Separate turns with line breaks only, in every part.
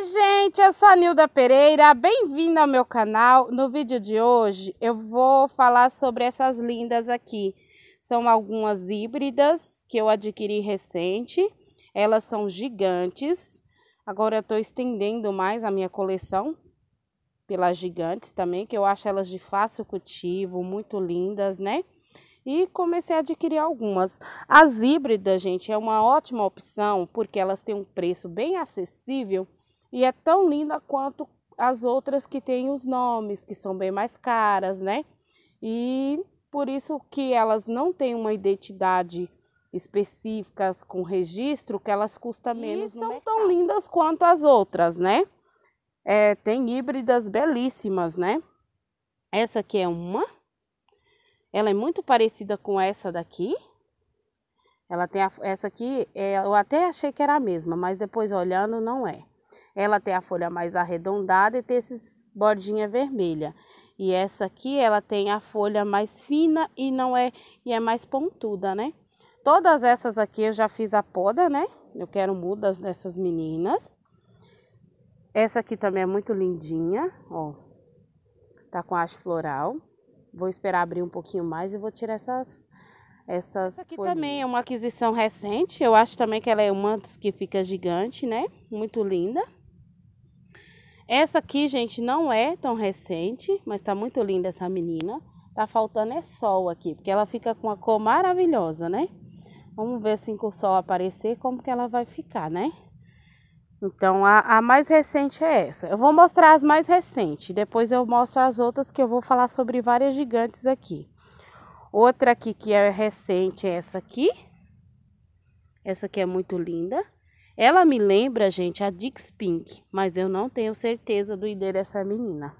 Oi gente, eu sou a Nilda Pereira, bem-vinda ao meu canal. No vídeo de hoje eu vou falar sobre essas lindas aqui. São algumas híbridas que eu adquiri recente, elas são gigantes. Agora eu estou estendendo mais a minha coleção pelas gigantes também, que eu acho elas de fácil cultivo, muito lindas, né? e comecei a adquirir algumas. As híbridas, gente, é uma ótima opção porque elas têm um preço bem acessível e é tão linda quanto as outras que têm os nomes, que são bem mais caras, né? E por isso que elas não têm uma identidade específicas com registro, que elas custam menos. E são tão lindas quanto as outras, né? É, tem híbridas belíssimas, né? Essa aqui é uma. Ela é muito parecida com essa daqui. Ela tem a, essa aqui, é, eu até achei que era a mesma, mas depois olhando não é. Ela tem a folha mais arredondada e tem esses bordinha vermelha. E essa aqui, ela tem a folha mais fina e não é e é mais pontuda, né? Todas essas aqui eu já fiz a poda, né? Eu quero mudas dessas meninas. Essa aqui também é muito lindinha, ó. Tá com haste floral. Vou esperar abrir um pouquinho mais e vou tirar essas essas Essa aqui folhinhas. também é uma aquisição recente. Eu acho também que ela é uma que fica gigante, né? Muito linda. Essa aqui, gente, não é tão recente, mas tá muito linda essa menina. Tá faltando é sol aqui, porque ela fica com uma cor maravilhosa, né? Vamos ver assim com o sol aparecer, como que ela vai ficar, né? Então, a, a mais recente é essa. Eu vou mostrar as mais recentes, depois eu mostro as outras que eu vou falar sobre várias gigantes aqui. Outra aqui que é recente é essa aqui. Essa aqui é muito linda. Ela me lembra, gente, a Dix Pink, mas eu não tenho certeza do ID dessa menina.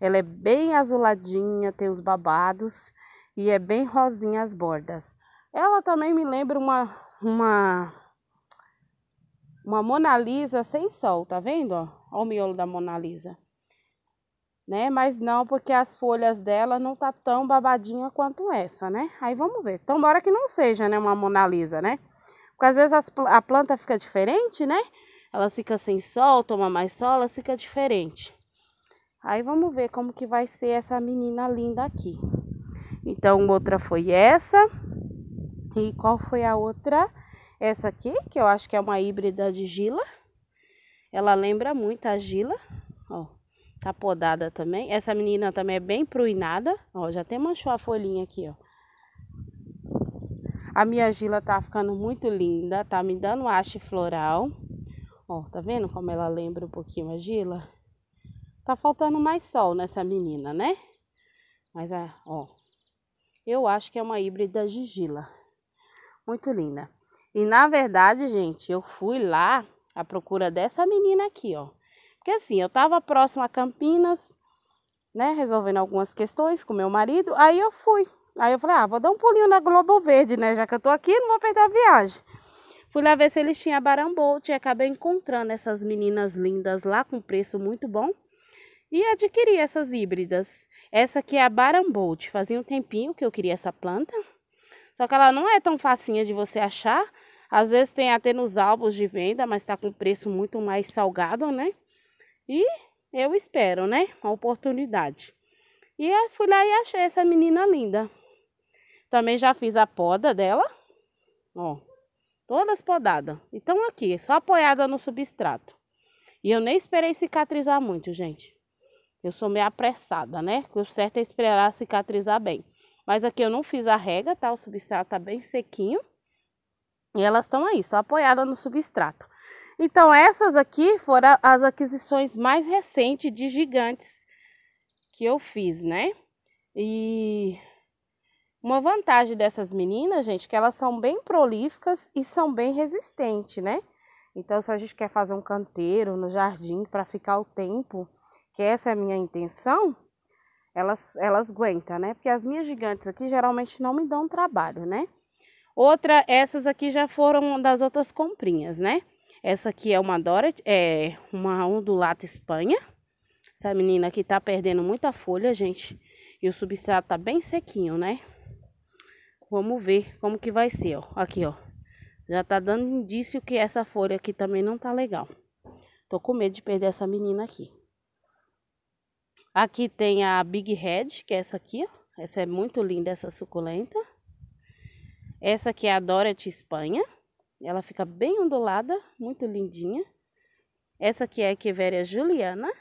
Ela é bem azuladinha, tem os babados e é bem rosinha as bordas. Ela também me lembra uma uma uma Mona Lisa sem sol, tá vendo? Ó, o miolo da Mona Lisa. Né? Mas não, porque as folhas dela não tá tão babadinha quanto essa, né? Aí vamos ver. Então, embora que não seja, né, uma Mona Lisa, né? Porque às vezes a planta fica diferente, né? Ela fica sem sol, toma mais sol, ela fica diferente. Aí vamos ver como que vai ser essa menina linda aqui. Então, outra foi essa. E qual foi a outra? Essa aqui, que eu acho que é uma híbrida de gila. Ela lembra muito a gila. Ó, tá podada também. Essa menina também é bem pruinada. Ó, já até manchou a folhinha aqui, ó. A minha gila tá ficando muito linda, tá me dando haste floral. Ó, tá vendo como ela lembra um pouquinho a gila? Tá faltando mais sol nessa menina, né? Mas, ah, ó, eu acho que é uma híbrida de gila. Muito linda. E, na verdade, gente, eu fui lá à procura dessa menina aqui, ó. Porque, assim, eu tava próximo a Campinas, né, resolvendo algumas questões com meu marido, aí eu fui Aí eu falei, ah, vou dar um pulinho na Globo Verde, né? Já que eu tô aqui, não vou perder a viagem. Fui lá ver se eles tinham barambolt e acabei encontrando essas meninas lindas lá com preço muito bom. E adquiri essas híbridas. Essa aqui é a barambolt. Fazia um tempinho que eu queria essa planta. Só que ela não é tão facinha de você achar. Às vezes tem até nos álbuns de venda, mas tá com preço muito mais salgado, né? E eu espero, né? Uma oportunidade. E fui lá e achei essa menina linda. Também já fiz a poda dela. Ó, todas podadas. Então aqui, só apoiada no substrato. E eu nem esperei cicatrizar muito, gente. Eu sou meio apressada, né? O certo é esperar cicatrizar bem. Mas aqui eu não fiz a rega, tá? O substrato tá bem sequinho. E elas estão aí, só apoiada no substrato. Então essas aqui foram as aquisições mais recentes de gigantes que eu fiz, né? E uma vantagem dessas meninas, gente, é que elas são bem prolíficas e são bem resistentes, né? Então, se a gente quer fazer um canteiro no jardim para ficar o tempo, que essa é a minha intenção, elas, elas aguentam, né? Porque as minhas gigantes aqui geralmente não me dão trabalho, né? Outra, essas aqui já foram das outras comprinhas, né? Essa aqui é uma Dorothy, é uma ondulata Espanha. Essa menina aqui tá perdendo muita folha, gente. E o substrato tá bem sequinho, né? Vamos ver como que vai ser, ó. Aqui, ó. Já tá dando indício que essa folha aqui também não tá legal. Tô com medo de perder essa menina aqui. Aqui tem a Big Red, que é essa aqui, ó. Essa é muito linda, essa suculenta. Essa aqui é a Dorothy Espanha. Ela fica bem ondulada, muito lindinha. Essa aqui é a Queveria Juliana.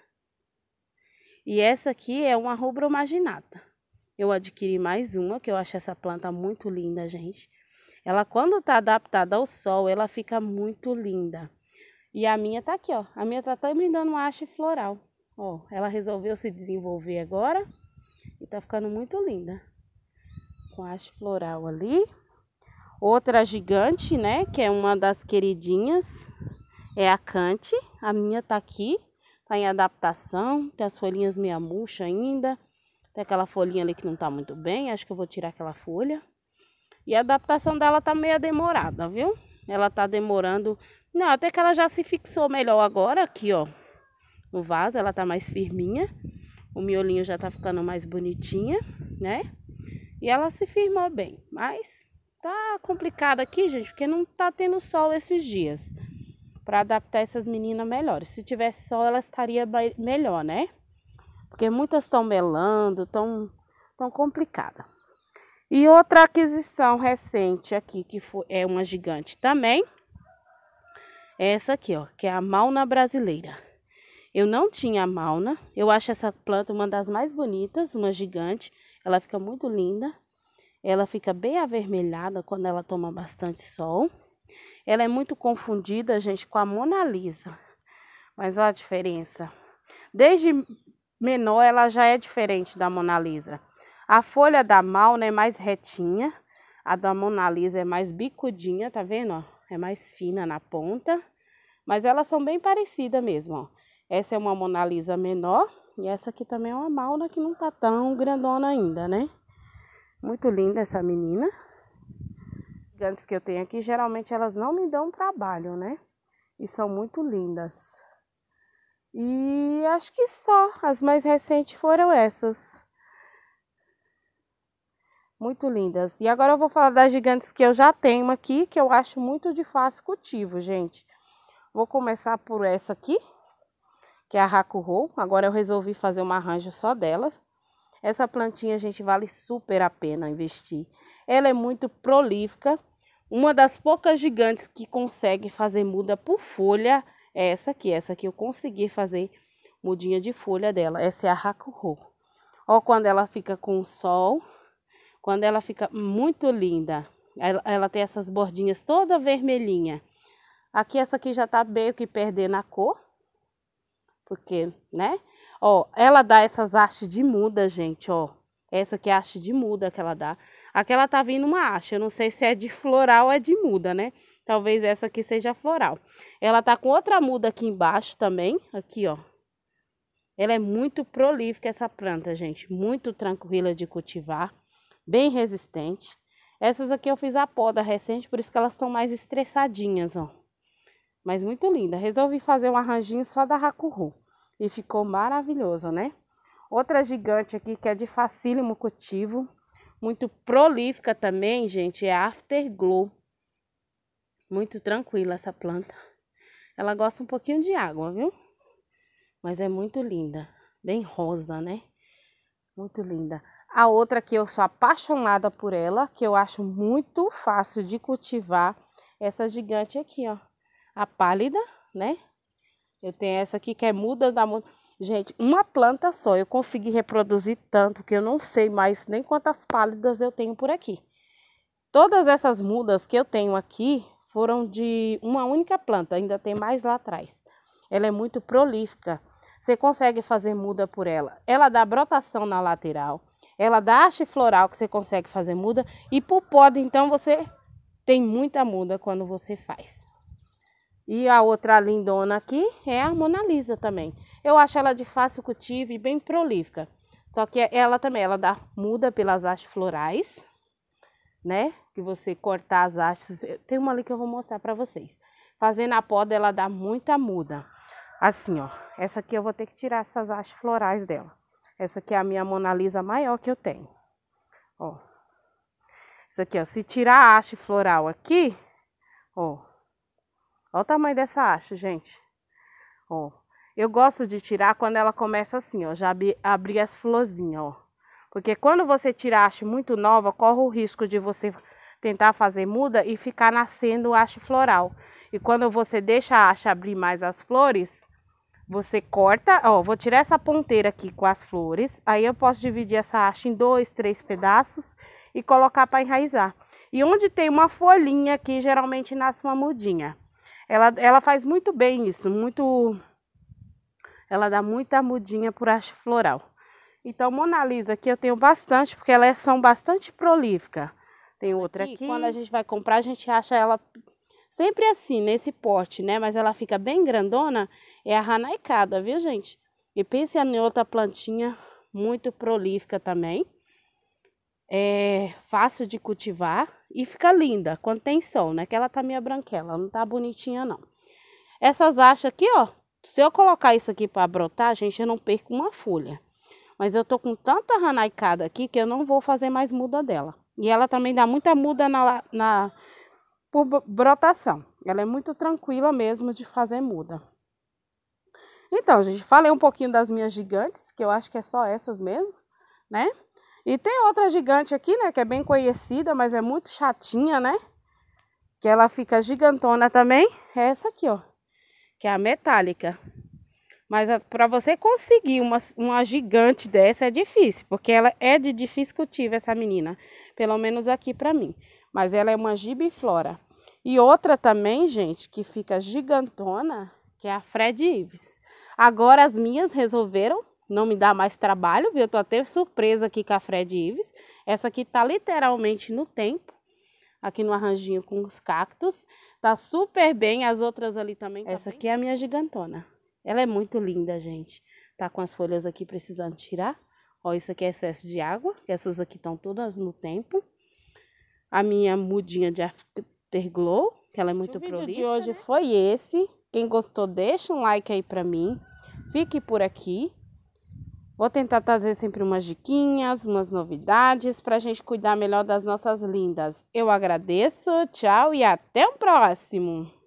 E essa aqui é uma rubromaginata eu adquiri mais uma, que eu acho essa planta muito linda, gente. Ela, quando está adaptada ao sol, ela fica muito linda. E a minha tá aqui, ó. A minha tá também dando uma haste floral. Ó, ela resolveu se desenvolver agora e tá ficando muito linda. Com haste floral ali. Outra gigante, né, que é uma das queridinhas, é a Cante. A minha tá aqui, tá em adaptação, tem as folhinhas meia murcha ainda. Tem aquela folhinha ali que não tá muito bem, acho que eu vou tirar aquela folha. E a adaptação dela tá meio demorada, viu? Ela tá demorando. Não, até que ela já se fixou melhor agora aqui, ó. No vaso, ela tá mais firminha. O miolinho já tá ficando mais bonitinha, né? E ela se firmou bem, mas tá complicado aqui, gente, porque não tá tendo sol esses dias. Para adaptar essas meninas melhores. Se tivesse sol, ela estaria melhor, né? porque muitas estão melando, estão tão complicada. E outra aquisição recente aqui, que foi, é uma gigante também, é essa aqui, ó, que é a Mauna Brasileira. Eu não tinha a Mauna, eu acho essa planta uma das mais bonitas, uma gigante, ela fica muito linda. Ela fica bem avermelhada quando ela toma bastante sol. Ela é muito confundida, gente, com a Mona Lisa. Mas olha a diferença. Desde menor, ela já é diferente da Mona Lisa. A folha da Malna é mais retinha, a da Mona Lisa é mais bicudinha, tá vendo? É mais fina na ponta, mas elas são bem parecidas mesmo, Essa é uma Mona Lisa menor e essa aqui também é uma Malna que não tá tão grandona ainda, né? Muito linda essa menina. Gigantes que eu tenho aqui, geralmente elas não me dão trabalho, né? E são muito lindas. E acho que só. As mais recentes foram essas. Muito lindas. E agora eu vou falar das gigantes que eu já tenho aqui, que eu acho muito de fácil cultivo, gente. Vou começar por essa aqui, que é a Hakuho. Agora eu resolvi fazer um arranjo só dela. Essa plantinha, gente, vale super a pena investir. Ela é muito prolífica. Uma das poucas gigantes que consegue fazer muda por folha é essa aqui, essa aqui eu consegui fazer mudinha de folha dela, essa é a Hakuho. Ó, quando ela fica com sol, quando ela fica muito linda, ela, ela tem essas bordinhas toda vermelhinha. Aqui essa aqui já tá meio que perdendo a cor, porque, né? Ó, ela dá essas hastes de muda, gente, ó. Essa aqui é a haste de muda que ela dá. Aqui ela tá vindo uma haste, eu não sei se é de floral ou é de muda, né? Talvez essa aqui seja floral. Ela tá com outra muda aqui embaixo também, aqui, ó. Ela é muito prolífica essa planta, gente, muito tranquila de cultivar, bem resistente. Essas aqui eu fiz a poda recente, por isso que elas estão mais estressadinhas, ó. Mas muito linda. Resolvi fazer um arranjinho só da racurru e ficou maravilhoso, né? Outra gigante aqui que é de facílimo cultivo, muito prolífica também, gente, é Afterglow. Muito tranquila essa planta. Ela gosta um pouquinho de água, viu? Mas é muito linda. Bem rosa, né? Muito linda. A outra que eu sou apaixonada por ela, que eu acho muito fácil de cultivar, essa gigante aqui, ó. A pálida, né? Eu tenho essa aqui que é muda da muda. Gente, uma planta só, eu consegui reproduzir tanto que eu não sei mais nem quantas pálidas eu tenho por aqui. Todas essas mudas que eu tenho aqui, foram de uma única planta, ainda tem mais lá atrás. Ela é muito prolífica. Você consegue fazer muda por ela. Ela dá brotação na lateral, ela dá haste floral que você consegue fazer muda e por poda então você tem muita muda quando você faz. E a outra lindona aqui é a Mona Lisa também. Eu acho ela de fácil cultivo e bem prolífica. Só que ela também, ela dá muda pelas hastes florais, né? Que você cortar as hastes. Eh, tem uma ali que eu vou mostrar para vocês. Fazendo a poda, ela dá muita muda. Assim, ó. Essa aqui eu vou ter que tirar essas hastes florais dela. Essa aqui é a minha Mona Lisa maior que eu tenho. Ó. Isso aqui, ó. Se tirar a haste floral aqui, ó. Olha o tamanho dessa haste, gente. Ó. Eu gosto de tirar quando ela começa assim, ó. Já abrir abri as florzinhas, ó. Porque quando você tira a haste muito nova, corre o risco de você tentar fazer muda e ficar nascendo haste floral. E quando você deixa a haste abrir mais as flores, você corta, ó, vou tirar essa ponteira aqui com as flores, aí eu posso dividir essa haste em dois, três pedaços e colocar para enraizar. E onde tem uma folhinha aqui, geralmente nasce uma mudinha. Ela, ela faz muito bem isso, muito... Ela dá muita mudinha por haste floral. Então, Mona Lisa aqui eu tenho bastante, porque elas são bastante prolíficas. Tem outra aqui, aqui, Quando a gente vai comprar, a gente acha ela sempre assim, nesse porte, né? Mas ela fica bem grandona, é a ranaicada, viu, gente? E pense em outra plantinha muito prolífica também. É fácil de cultivar e fica linda quando tem sol, né? Que ela tá meio branquela, não tá bonitinha não. Essas achas aqui, ó, se eu colocar isso aqui para brotar, gente, eu não perco uma folha. Mas eu tô com tanta ranaicada aqui que eu não vou fazer mais muda dela. E ela também dá muita muda na, na por brotação. Ela é muito tranquila mesmo de fazer muda. Então, gente, falei um pouquinho das minhas gigantes, que eu acho que é só essas mesmo, né? E tem outra gigante aqui, né, que é bem conhecida, mas é muito chatinha, né? Que ela fica gigantona também, é essa aqui, ó, que é a metálica. Mas ah, para você conseguir uma, uma gigante dessa é difícil, porque ela é de difícil cultivo, essa menina, pelo menos aqui para mim. Mas ela é uma gibiflora. E outra também, gente, que fica gigantona, que é a Fred Ives. Agora as minhas resolveram não me dar mais trabalho, viu? Eu tô até surpresa aqui com a Fred Ives. Essa aqui tá literalmente no tempo, aqui no arranjinho com os cactos. Tá super bem, as outras ali também. Tá essa tá aqui é a minha gigantona. Ela é muito linda, gente. Tá com as folhas aqui precisando tirar. Ó, isso aqui é excesso de água. Essas aqui estão todas no tempo. A minha mudinha de Afterglow, que ela é muito prolífica. O vídeo prolífica, de hoje né? foi esse. Quem gostou, deixa um like aí pra mim. Fique por aqui. Vou tentar trazer sempre umas diquinhas, umas novidades para a gente cuidar melhor das nossas lindas. Eu agradeço, tchau e até o próximo!